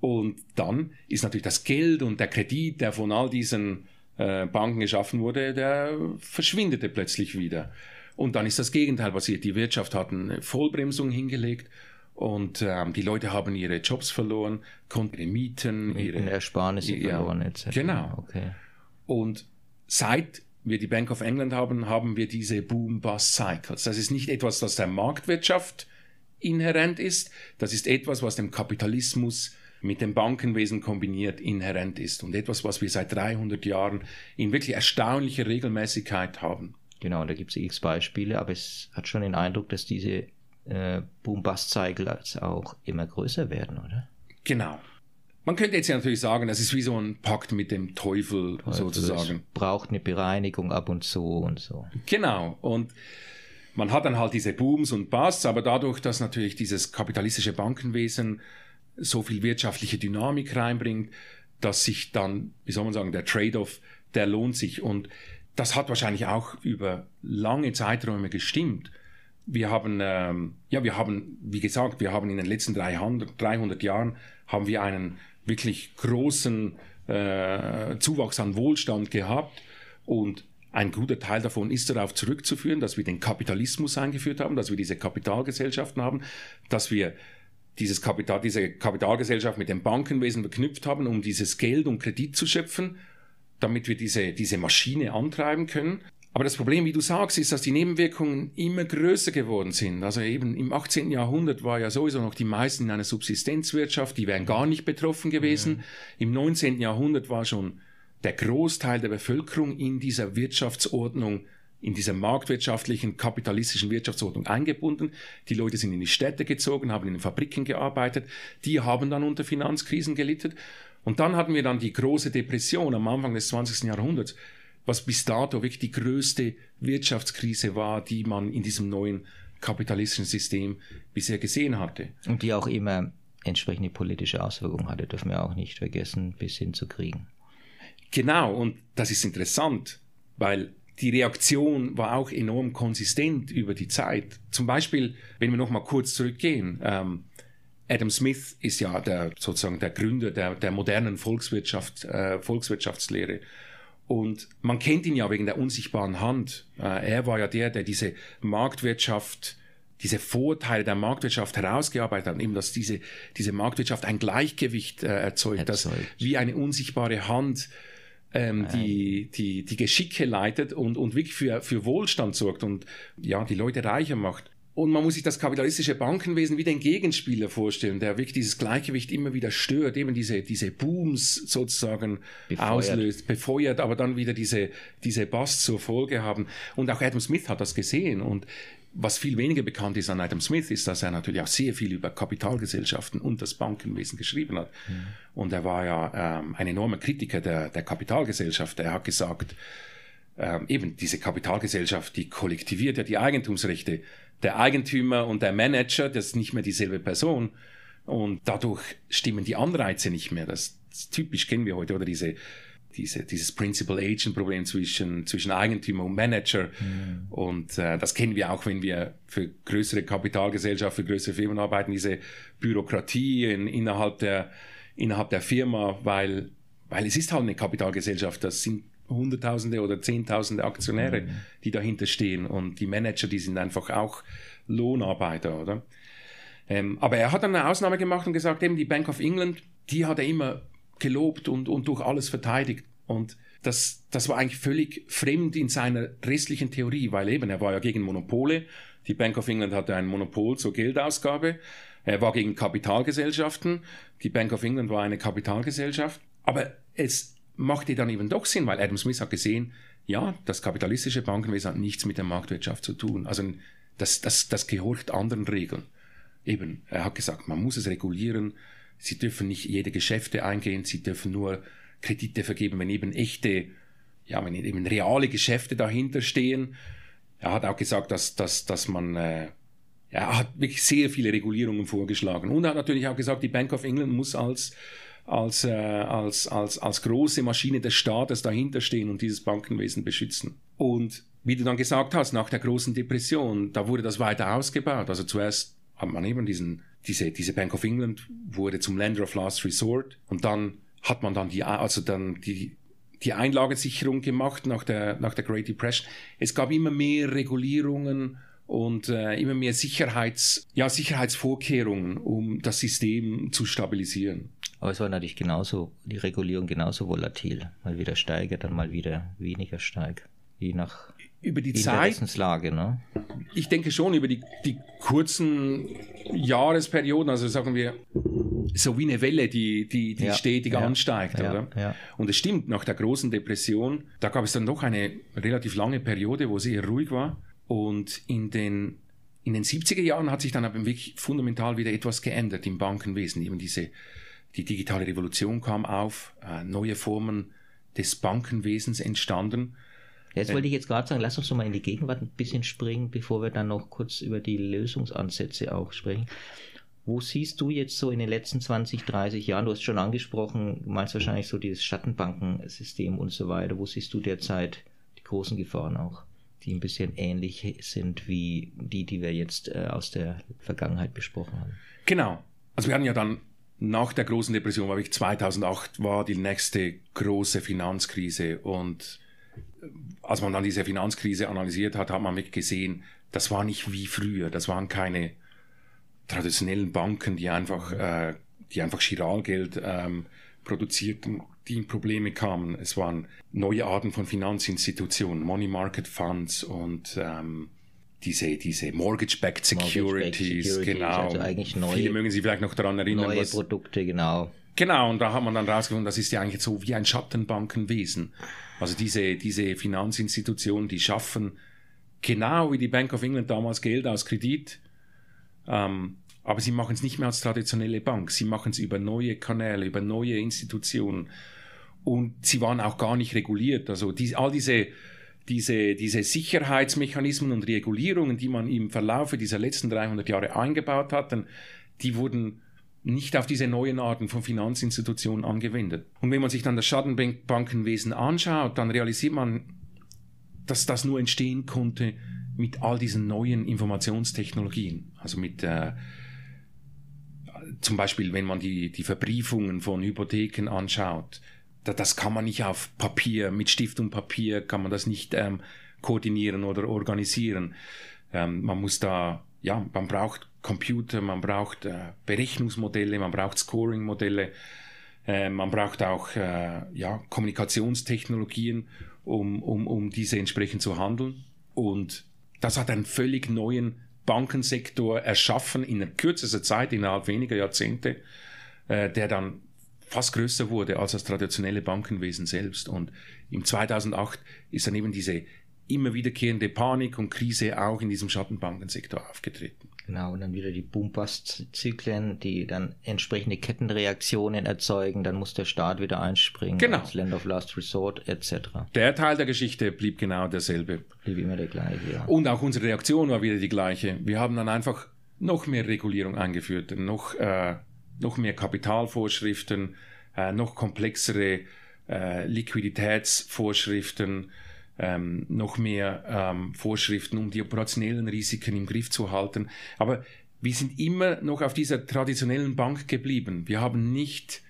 Und dann ist natürlich das Geld und der Kredit, der von all diesen äh, Banken geschaffen wurde, der verschwindete plötzlich wieder. Und dann ist das Gegenteil passiert. Die Wirtschaft hat eine Vollbremsung hingelegt und ähm, die Leute haben ihre Jobs verloren, konnten ihre Mieten, ihre Ersparnisse ja, verloren etc. Genau. Okay. Und seit wir die Bank of England haben, haben wir diese Boom-Bust-Cycles. Das ist nicht etwas, das der Marktwirtschaft inhärent ist, das ist etwas, was dem Kapitalismus mit dem Bankenwesen kombiniert inhärent ist und etwas, was wir seit 300 Jahren in wirklich erstaunlicher Regelmäßigkeit haben. Genau, da gibt es x Beispiele, aber es hat schon den Eindruck, dass diese äh, Boom-Bust-Cycle auch immer größer werden, oder? Genau. Man könnte jetzt ja natürlich sagen, das ist wie so ein Pakt mit dem Teufel, Teufel sozusagen. braucht eine Bereinigung ab und zu und so. Genau. Und man hat dann halt diese Booms und Busts, aber dadurch, dass natürlich dieses kapitalistische Bankenwesen so viel wirtschaftliche Dynamik reinbringt, dass sich dann, wie soll man sagen, der Trade-off, der lohnt sich. Und das hat wahrscheinlich auch über lange Zeiträume gestimmt wir haben, ähm, ja, wir haben, wie gesagt, wir haben in den letzten 300, 300 Jahren haben wir einen wirklich großen äh, Zuwachs an Wohlstand gehabt und ein guter Teil davon ist darauf zurückzuführen, dass wir den Kapitalismus eingeführt haben, dass wir diese Kapitalgesellschaften haben, dass wir dieses Kapital, diese Kapitalgesellschaft mit dem Bankenwesen verknüpft haben, um dieses Geld und Kredit zu schöpfen, damit wir diese, diese Maschine antreiben können. Aber das Problem, wie du sagst, ist, dass die Nebenwirkungen immer größer geworden sind. Also eben im 18. Jahrhundert war ja sowieso noch die meisten in einer Subsistenzwirtschaft, die wären gar nicht betroffen gewesen. Ja. Im 19. Jahrhundert war schon der Großteil der Bevölkerung in dieser Wirtschaftsordnung in dieser marktwirtschaftlichen, kapitalistischen Wirtschaftsordnung eingebunden. Die Leute sind in die Städte gezogen, haben in den Fabriken gearbeitet, die haben dann unter Finanzkrisen gelitten. Und dann hatten wir dann die große Depression am Anfang des 20. Jahrhunderts was bis dato wirklich die größte Wirtschaftskrise war, die man in diesem neuen kapitalistischen System bisher gesehen hatte. Und die auch immer entsprechende politische Auswirkungen hatte, dürfen wir auch nicht vergessen, bis hin zu Kriegen. Genau, und das ist interessant, weil die Reaktion war auch enorm konsistent über die Zeit. Zum Beispiel, wenn wir nochmal kurz zurückgehen, ähm, Adam Smith ist ja der, sozusagen der Gründer der, der modernen Volkswirtschaft, äh, Volkswirtschaftslehre. Und man kennt ihn ja wegen der unsichtbaren Hand. Äh, er war ja der, der diese Marktwirtschaft, diese Vorteile der Marktwirtschaft herausgearbeitet hat, eben dass diese, diese Marktwirtschaft ein Gleichgewicht äh, erzeugt, erzeugt. Dass, wie eine unsichtbare Hand ähm. die, die, die Geschicke leitet und, und wirklich für, für Wohlstand sorgt und ja, die Leute reicher macht. Und man muss sich das kapitalistische Bankenwesen wie den Gegenspieler vorstellen, der wirklich dieses Gleichgewicht immer wieder stört, eben diese, diese Booms sozusagen befeuert. auslöst, befeuert, aber dann wieder diese, diese Bass zur Folge haben. Und auch Adam Smith hat das gesehen. Und was viel weniger bekannt ist an Adam Smith, ist, dass er natürlich auch sehr viel über Kapitalgesellschaften und das Bankenwesen geschrieben hat. Mhm. Und er war ja ähm, ein enormer Kritiker der, der Kapitalgesellschaft. Er hat gesagt, ähm, eben diese Kapitalgesellschaft, die kollektiviert ja die Eigentumsrechte der Eigentümer und der Manager, das ist nicht mehr dieselbe Person. Und dadurch stimmen die Anreize nicht mehr. Das, das typisch kennen wir heute, oder diese, diese, dieses Principal-Agent-Problem zwischen, zwischen Eigentümer und Manager. Mhm. Und äh, das kennen wir auch, wenn wir für größere Kapitalgesellschaften, für größere Firmen arbeiten, diese Bürokratie in, innerhalb, der, innerhalb der Firma, weil, weil es ist halt eine Kapitalgesellschaft, das sind Hunderttausende oder Zehntausende Aktionäre, mhm. die dahinter stehen. Und die Manager, die sind einfach auch Lohnarbeiter, oder? Ähm, aber er hat dann eine Ausnahme gemacht und gesagt, eben die Bank of England, die hat er immer gelobt und, und durch alles verteidigt. Und das, das war eigentlich völlig fremd in seiner restlichen Theorie, weil eben er war ja gegen Monopole. Die Bank of England hatte ein Monopol zur Geldausgabe. Er war gegen Kapitalgesellschaften. Die Bank of England war eine Kapitalgesellschaft. Aber es macht die dann eben doch Sinn, weil Adam Smith hat gesehen, ja, das kapitalistische Bankenwesen hat nichts mit der Marktwirtschaft zu tun. Also das, das, das gehorcht anderen Regeln. Eben, er hat gesagt, man muss es regulieren, sie dürfen nicht jede Geschäfte eingehen, sie dürfen nur Kredite vergeben, wenn eben echte, ja, wenn eben reale Geschäfte dahinter stehen. Er hat auch gesagt, dass, dass, dass man, äh, er hat wirklich sehr viele Regulierungen vorgeschlagen. Und er hat natürlich auch gesagt, die Bank of England muss als als, äh, als, als, als große Maschine des Staates dahinter stehen und dieses Bankenwesen beschützen. Und wie du dann gesagt hast, nach der großen Depression, da wurde das weiter ausgebaut. Also zuerst hat man eben diesen, diese, diese Bank of England wurde zum Lender of Last Resort und dann hat man dann die, also dann die, die Einlagensicherung gemacht nach der, nach der Great Depression. Es gab immer mehr Regulierungen und äh, immer mehr Sicherheits, ja, Sicherheitsvorkehrungen, um das System zu stabilisieren. Aber es war natürlich genauso, die Regulierung genauso volatil. Mal wieder steigt, dann mal wieder weniger steigt. Je nach über die Interessenslage, Zeit. Ne? Ich denke schon, über die, die kurzen Jahresperioden, also sagen wir, so wie eine Welle, die, die, die ja, stetig ja, ansteigt, ja, oder? Und es stimmt, nach der großen Depression, da gab es dann doch eine relativ lange Periode, wo es eher ruhig war. Und in den in den 70er Jahren hat sich dann aber wirklich fundamental wieder etwas geändert im Bankenwesen. Eben diese die digitale Revolution kam auf, äh, neue Formen des Bankenwesens entstanden. Jetzt wollte ich jetzt gerade sagen, lass uns doch mal in die Gegenwart ein bisschen springen, bevor wir dann noch kurz über die Lösungsansätze auch sprechen. Wo siehst du jetzt so in den letzten 20, 30 Jahren, du hast schon angesprochen, du meinst wahrscheinlich so dieses Schattenbankensystem und so weiter, wo siehst du derzeit die großen Gefahren auch, die ein bisschen ähnlich sind wie die, die wir jetzt äh, aus der Vergangenheit besprochen haben? Genau. Also wir hatten ja dann nach der großen Depression, glaube ich 2008 war die nächste große Finanzkrise und äh, als man dann diese Finanzkrise analysiert hat, hat man mitgesehen, das war nicht wie früher, das waren keine traditionellen Banken, die einfach, äh, die einfach Chiralgeld ähm, produzierten, die in Probleme kamen. Es waren neue Arten von Finanzinstitutionen, Money Market Funds und ähm, diese, diese Mortgage-Backed Securities, Mortgage genau. Also eigentlich neue, Viele mögen sich vielleicht noch daran erinnern. Neue was, Produkte, genau. Genau, und da hat man dann rausgefunden, das ist ja eigentlich so wie ein Schattenbankenwesen. Also diese, diese Finanzinstitutionen, die schaffen genau wie die Bank of England damals Geld aus Kredit, ähm, aber sie machen es nicht mehr als traditionelle Bank, sie machen es über neue Kanäle, über neue Institutionen und sie waren auch gar nicht reguliert. Also die, all diese diese, diese Sicherheitsmechanismen und Regulierungen, die man im Verlaufe dieser letzten 300 Jahre eingebaut hat, die wurden nicht auf diese neuen Arten von Finanzinstitutionen angewendet. Und wenn man sich dann das Schattenbankenwesen anschaut, dann realisiert man, dass das nur entstehen konnte mit all diesen neuen Informationstechnologien. Also mit äh, zum Beispiel, wenn man die, die Verbriefungen von Hypotheken anschaut, das kann man nicht auf Papier, mit Stift und Papier kann man das nicht ähm, koordinieren oder organisieren. Ähm, man muss da, ja, man braucht Computer, man braucht äh, Berechnungsmodelle, man braucht Scoring-Modelle, äh, man braucht auch äh, ja, Kommunikationstechnologien, um, um, um diese entsprechend zu handeln. Und das hat einen völlig neuen Bankensektor erschaffen in kürzester Zeit, innerhalb weniger Jahrzehnte, äh, der dann fast größer wurde als das traditionelle Bankenwesen selbst. Und im 2008 ist dann eben diese immer wiederkehrende Panik und Krise auch in diesem Schattenbankensektor aufgetreten. Genau, und dann wieder die Boom-Bust-Zyklen, die dann entsprechende Kettenreaktionen erzeugen, dann muss der Staat wieder einspringen, genau. als Land of Last Resort etc. Der Teil der Geschichte blieb genau derselbe. Blieb immer der gleiche, ja. Und auch unsere Reaktion war wieder die gleiche. Wir haben dann einfach noch mehr Regulierung eingeführt, noch äh, noch mehr Kapitalvorschriften, äh, noch komplexere äh, Liquiditätsvorschriften, ähm, noch mehr ähm, Vorschriften, um die operationellen Risiken im Griff zu halten. Aber wir sind immer noch auf dieser traditionellen Bank geblieben. Wir haben nicht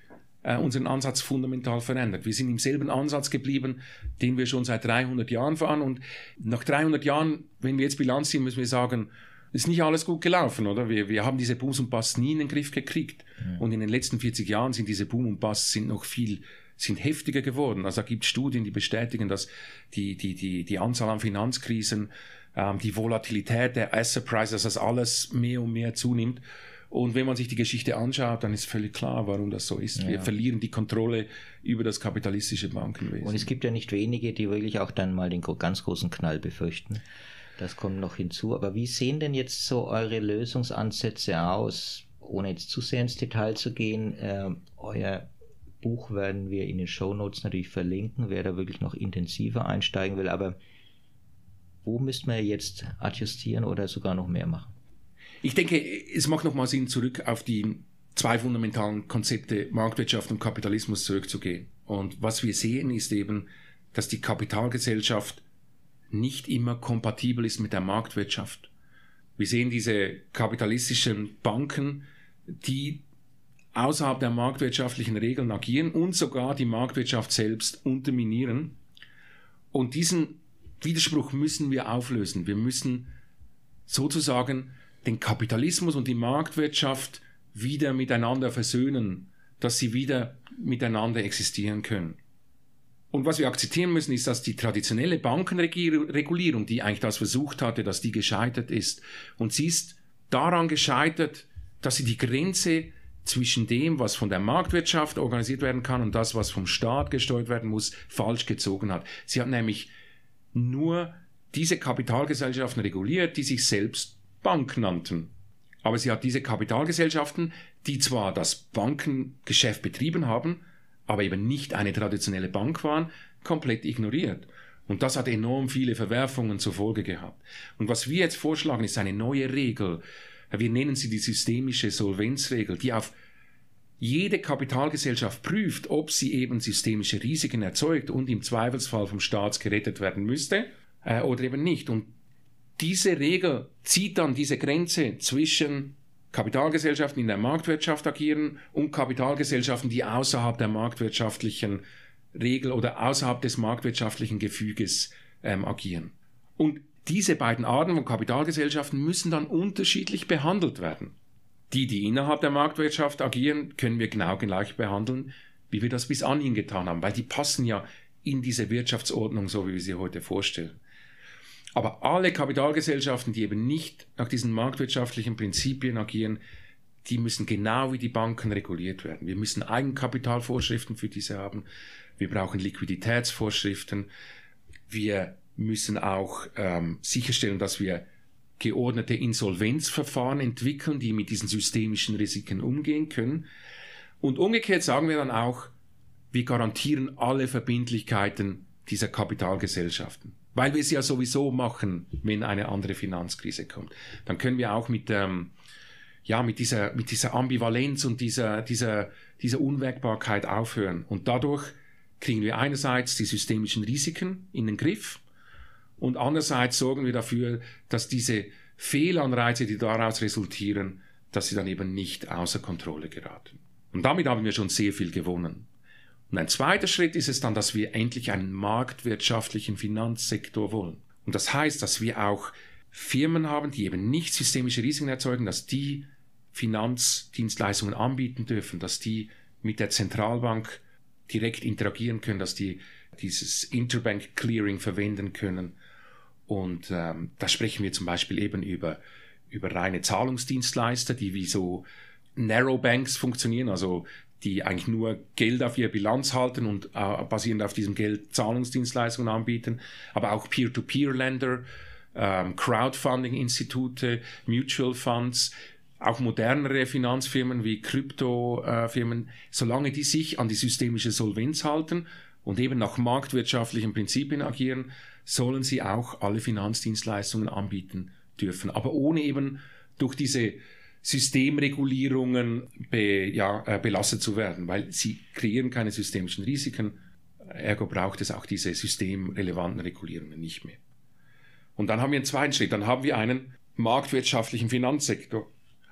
äh, unseren Ansatz fundamental verändert. Wir sind im selben Ansatz geblieben, den wir schon seit 300 Jahren fahren. Und nach 300 Jahren, wenn wir jetzt Bilanz ziehen, müssen wir sagen, ist nicht alles gut gelaufen, oder? Wir, wir haben diese Booms und Bass nie in den Griff gekriegt. Mhm. Und in den letzten 40 Jahren sind diese Boom und Bass sind noch viel sind heftiger geworden. Also da gibt Studien, die bestätigen, dass die, die, die, die Anzahl an Finanzkrisen, ähm, die Volatilität der Asset Prices, dass das alles mehr und mehr zunimmt. Und wenn man sich die Geschichte anschaut, dann ist völlig klar, warum das so ist. Ja. Wir verlieren die Kontrolle über das kapitalistische Bankenwesen. Und es gibt ja nicht wenige, die wirklich auch dann mal den ganz großen Knall befürchten. Das kommt noch hinzu. Aber wie sehen denn jetzt so eure Lösungsansätze aus? Ohne jetzt zu sehr ins Detail zu gehen, äh, euer Buch werden wir in den Show Notes natürlich verlinken, wer da wirklich noch intensiver einsteigen will. Aber wo müsste man jetzt adjustieren oder sogar noch mehr machen? Ich denke, es macht nochmal Sinn, zurück auf die zwei fundamentalen Konzepte Marktwirtschaft und Kapitalismus zurückzugehen. Und was wir sehen, ist eben, dass die Kapitalgesellschaft nicht immer kompatibel ist mit der Marktwirtschaft. Wir sehen diese kapitalistischen Banken, die außerhalb der marktwirtschaftlichen Regeln agieren und sogar die Marktwirtschaft selbst unterminieren. Und diesen Widerspruch müssen wir auflösen. Wir müssen sozusagen den Kapitalismus und die Marktwirtschaft wieder miteinander versöhnen, dass sie wieder miteinander existieren können. Und was wir akzeptieren müssen, ist, dass die traditionelle Bankenregulierung, die eigentlich das versucht hatte, dass die gescheitert ist. Und sie ist daran gescheitert, dass sie die Grenze zwischen dem, was von der Marktwirtschaft organisiert werden kann und das, was vom Staat gesteuert werden muss, falsch gezogen hat. Sie hat nämlich nur diese Kapitalgesellschaften reguliert, die sich selbst Bank nannten. Aber sie hat diese Kapitalgesellschaften, die zwar das Bankengeschäft betrieben haben, aber eben nicht eine traditionelle Bank waren, komplett ignoriert. Und das hat enorm viele Verwerfungen zur Folge gehabt. Und was wir jetzt vorschlagen, ist eine neue Regel. Wir nennen sie die systemische Solvenzregel, die auf jede Kapitalgesellschaft prüft, ob sie eben systemische Risiken erzeugt und im Zweifelsfall vom Staat gerettet werden müsste äh, oder eben nicht. Und diese Regel zieht dann diese Grenze zwischen Kapitalgesellschaften in der Marktwirtschaft agieren und Kapitalgesellschaften, die außerhalb der marktwirtschaftlichen Regel oder außerhalb des marktwirtschaftlichen Gefüges ähm, agieren. Und diese beiden Arten von Kapitalgesellschaften müssen dann unterschiedlich behandelt werden. Die, die innerhalb der Marktwirtschaft agieren, können wir genau gleich behandeln, wie wir das bis anhin getan haben, weil die passen ja in diese Wirtschaftsordnung, so wie wir sie heute vorstellen. Aber alle Kapitalgesellschaften, die eben nicht nach diesen marktwirtschaftlichen Prinzipien agieren, die müssen genau wie die Banken reguliert werden. Wir müssen Eigenkapitalvorschriften für diese haben. Wir brauchen Liquiditätsvorschriften. Wir müssen auch ähm, sicherstellen, dass wir geordnete Insolvenzverfahren entwickeln, die mit diesen systemischen Risiken umgehen können. Und umgekehrt sagen wir dann auch, wir garantieren alle Verbindlichkeiten dieser Kapitalgesellschaften weil wir es ja sowieso machen, wenn eine andere Finanzkrise kommt. Dann können wir auch mit, ähm, ja, mit, dieser, mit dieser Ambivalenz und dieser, dieser, dieser Unwägbarkeit aufhören. Und dadurch kriegen wir einerseits die systemischen Risiken in den Griff und andererseits sorgen wir dafür, dass diese Fehlanreize, die daraus resultieren, dass sie dann eben nicht außer Kontrolle geraten. Und damit haben wir schon sehr viel gewonnen. Und ein zweiter Schritt ist es dann, dass wir endlich einen marktwirtschaftlichen Finanzsektor wollen. Und das heißt, dass wir auch Firmen haben, die eben nicht systemische Risiken erzeugen, dass die Finanzdienstleistungen anbieten dürfen, dass die mit der Zentralbank direkt interagieren können, dass die dieses Interbank Clearing verwenden können. Und ähm, da sprechen wir zum Beispiel eben über, über reine Zahlungsdienstleister, die wie so Narrow Banks funktionieren, also die eigentlich nur Geld auf ihrer Bilanz halten und äh, basierend auf diesem Geld Zahlungsdienstleistungen anbieten, aber auch Peer-to-Peer-Länder, ähm, Crowdfunding-Institute, Mutual Funds, auch modernere Finanzfirmen wie Kryptofirmen, äh, solange die sich an die systemische Solvenz halten und eben nach marktwirtschaftlichen Prinzipien agieren, sollen sie auch alle Finanzdienstleistungen anbieten dürfen. Aber ohne eben durch diese Systemregulierungen be, ja, äh, belastet zu werden, weil sie kreieren keine systemischen Risiken, ergo braucht es auch diese systemrelevanten Regulierungen nicht mehr. Und dann haben wir einen zweiten Schritt, dann haben wir einen marktwirtschaftlichen Finanzsektor.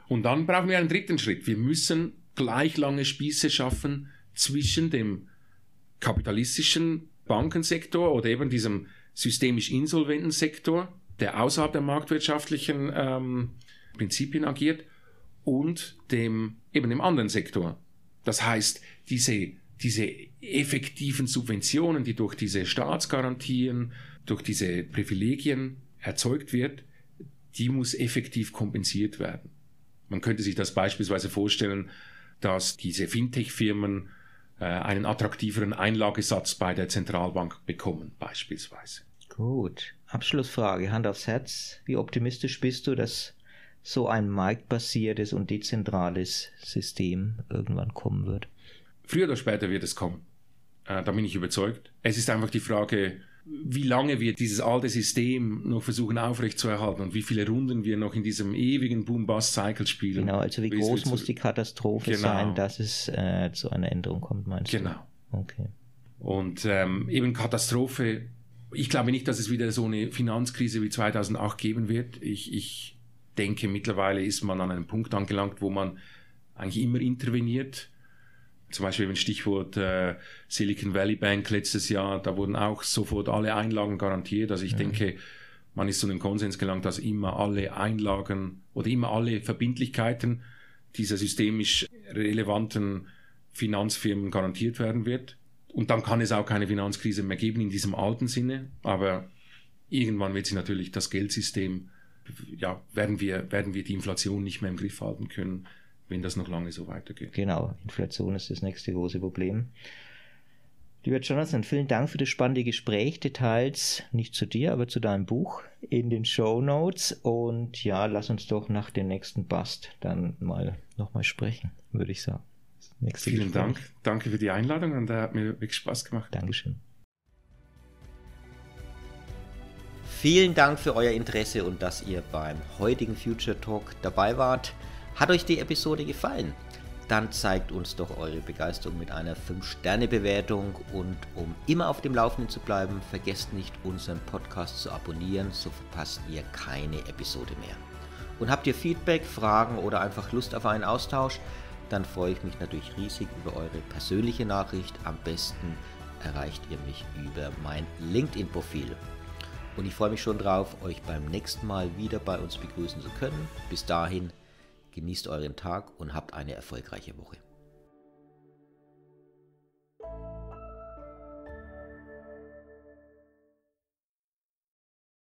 Und dann brauchen wir einen dritten Schritt. Wir müssen gleich lange Spieße schaffen zwischen dem kapitalistischen Bankensektor oder eben diesem systemisch insolventen Sektor, der außerhalb der marktwirtschaftlichen ähm, Prinzipien agiert, und dem, eben dem anderen Sektor. Das heißt, diese, diese effektiven Subventionen, die durch diese Staatsgarantien, durch diese Privilegien erzeugt wird, die muss effektiv kompensiert werden. Man könnte sich das beispielsweise vorstellen, dass diese Fintech-Firmen äh, einen attraktiveren Einlagesatz bei der Zentralbank bekommen, beispielsweise. Gut. Abschlussfrage, Hand aufs Herz. Wie optimistisch bist du, dass so ein marktbasiertes und dezentrales System irgendwann kommen wird. Früher oder später wird es kommen. Äh, da bin ich überzeugt. Es ist einfach die Frage, wie lange wir dieses alte System noch versuchen aufrechtzuerhalten und wie viele Runden wir noch in diesem ewigen Boom-Bust-Cycle spielen. Genau, also wie groß muss die Katastrophe genau. sein, dass es äh, zu einer Änderung kommt, meinst genau. du? Genau. Okay. Und ähm, eben Katastrophe, ich glaube nicht, dass es wieder so eine Finanzkrise wie 2008 geben wird. Ich, ich denke, mittlerweile ist man an einem Punkt angelangt, wo man eigentlich immer interveniert. Zum Beispiel ein Stichwort äh, Silicon Valley Bank letztes Jahr, da wurden auch sofort alle Einlagen garantiert. Also ich ja. denke, man ist zu einem Konsens gelangt, dass immer alle Einlagen oder immer alle Verbindlichkeiten dieser systemisch relevanten Finanzfirmen garantiert werden wird. Und dann kann es auch keine Finanzkrise mehr geben in diesem alten Sinne. Aber irgendwann wird sich natürlich das Geldsystem ja, werden, wir, werden wir die Inflation nicht mehr im Griff halten können, wenn das noch lange so weitergeht. Genau, Inflation ist das nächste große Problem. Lieber Jonathan, vielen Dank für das spannende Gespräch. Details nicht zu dir, aber zu deinem Buch in den Show Notes. Und ja, lass uns doch nach dem nächsten Bast dann mal nochmal sprechen, würde ich sagen. Vielen Gespräch. Dank. Danke für die Einladung und da äh, hat mir wirklich Spaß gemacht. Dankeschön. Vielen Dank für euer Interesse und dass ihr beim heutigen Future Talk dabei wart. Hat euch die Episode gefallen? Dann zeigt uns doch eure Begeisterung mit einer 5-Sterne-Bewertung und um immer auf dem Laufenden zu bleiben, vergesst nicht unseren Podcast zu abonnieren, so verpasst ihr keine Episode mehr. Und habt ihr Feedback, Fragen oder einfach Lust auf einen Austausch, dann freue ich mich natürlich riesig über eure persönliche Nachricht. Am besten erreicht ihr mich über mein LinkedIn-Profil. Und ich freue mich schon drauf, euch beim nächsten Mal wieder bei uns begrüßen zu können. Bis dahin, genießt euren Tag und habt eine erfolgreiche Woche.